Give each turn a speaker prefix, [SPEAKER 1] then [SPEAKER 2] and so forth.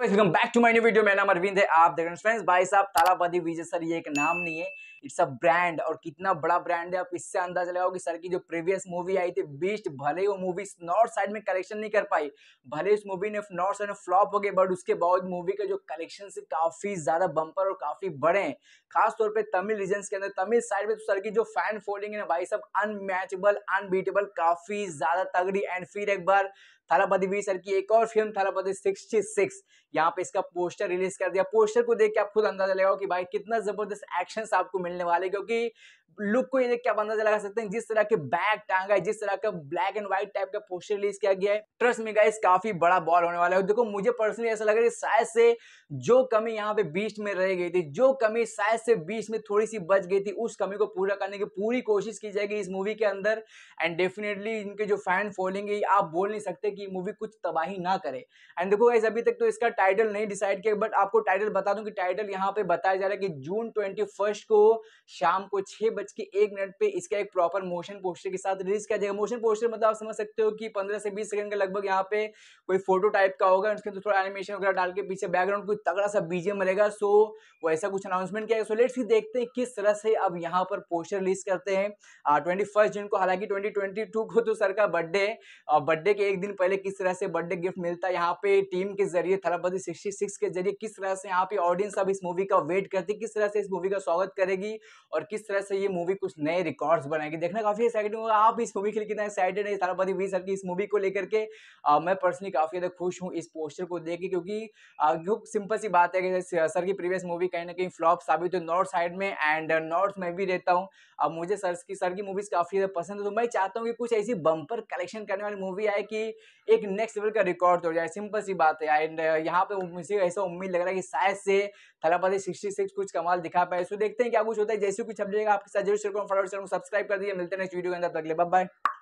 [SPEAKER 1] welcome back to my new video मेरा नाम अरविंद है आप देख रहे हैं फ्रेंड्स भाई साहब तालाबंदी विजय सर ये एक नाम नहीं है इट्स अ ब्रांड और कितना बड़ा ब्रांड है आप इससे अंदाजा लगाओ कि सर की जो प्रीवियस मूवी आई थी बीस्ट भले वो मूवी नॉर्थ साइड में कलेक्शन नहीं कर पाई भले उस मूवी ने नॉर्थ साइड में फ्लॉप हो गए बट उसके बाद मूवी के जो कलेक्शन से काफी ज्यादा बंपर और काफी बड़े हैं खासतौर पर तमिल रीजन के अंदर तमिल साइड में तो सर की जो फैन फॉलोइंग है भाई साहब अनमैचेबल अनबीटेबल काफी ज्यादा तगड़ी एंड फिर एक बार थालापति वी सर की एक और फिल्म थालापति सिक्सटी सिक्स यहाँ पे इसका पोस्टर रिलीज कर दिया पोस्टर को देख के आप खुद अंदाजा लगाओ कि भाई कितना जबरदस्त एक्शन आपको मिलने वाले क्योंकि लुक को ये क्या के अंदाजा लगा सकते हैं जिस तरह के बैग टांगा है जिस तरह का ब्लैक एंड व्हाइट टाइप का पोस्टर रिलीज किया गया है ट्रस्ट मेगा गाइस काफी बड़ा बॉल होने वाला है देखो मुझे पर्सनली ऐसा लग रहा है शायद से जो कमी यहाँ पे बीच में रह गई थी जो कमी शायद से बीच में थोड़ी सी बच गई थी उस कमी को पूरा करने की पूरी कोशिश की जाएगी इस मूवी के अंदर एंड डेफिनेटली इनके जो फैन फॉलोइंग है आप बोल नहीं सकते कि मूवी कुछ तबाही ना करे एंड देखो गाइस अभी तक तो इसका टाइटल नहीं डिसाइड किया बट आपको टाइटल बता दूं कि टाइटल यहाँ पे बताया जा रहा है कि जून ट्वेंटी को शाम को छह बजे मिनट्स की एक मिनट पे इसका एक प्रॉपर मोशन पोस्टर के साथ रिलीज किया जाएगा मोशन पोस्टर मतलब आप समझ सकते हो कि पंद्रह से बीस सेकंड का लगभग यहाँ पे कोई फोटो टाइप का होगा उसके अंदर थोड़ा एनिमेशन वगैरह डाल के पीछे बैकग्राउंड कोई तगड़ा सा बीजे मिलेगा सो वैसा कुछ अनाउंसमेंट किया सो लेट्स देखते हैं किस तरह से अब यहाँ पर पोस्टर रिलीज करते हैं ट्वेंटी फर्स्ट जून को हालांकि ट्वेंटी ट्वेंटी टू को तो सर का बर्थडे और बर्थडे के एक दिन पहले किस तरह से बर्थडे गिफ्ट मिलता है यहाँ पे टीम के जरिए थरापति सिक्सटी सिक्स के जरिए किस तरह से यहाँ पे ऑडियंस अब इस मूवी का वेट करती किस तरह से इस मूवी का स्वागत करेगी और किस तरह से ये मूवी कुछ नए रिकॉर्ड्स बनाएगी देखना काफी एक्साइटिंग होगा आप इस मूवी के लिए कितना एक्साइटेड है तारापति वी सर की इस मूवी को लेकर के मैं पर्सनली काफी ज्यादा खुश हूँ इस पोस्टर को देख के क्योंकि सिंपल सी बात है कि सर की प्रीवियस मूवी कहीं ना कहीं फ्लॉप साबित हुई नॉर्थ साइड में एंड नॉर्थ में भी रहता हूँ अब मुझे सर की सर की मूवीज काफी ज्यादा पसंद है तो मैं चाहता हूँ कि कुछ ऐसी बम्पर कलेक्शन करने वाली मूवी आए कि एक नेक्स्ट लेवल का रिकॉर्ड तोड़ जाए सिंपल सी बात है एंड यहाँ पे मुझे ऐसा उम्मीद लग रहा है कि शायद से थलापति सिक्सटी सिक्स कुछ कमाल दिखा पाए तो देखते हैं क्या कुछ होता है जैसे कुछ छप जाएगा आपके साथ इसका जरूर शेयर करो फॉलोअर्स को सब्सक्राइब कर दिए मिलते हैं नेक्स्ट वीडियो के अंदर तक ले बाय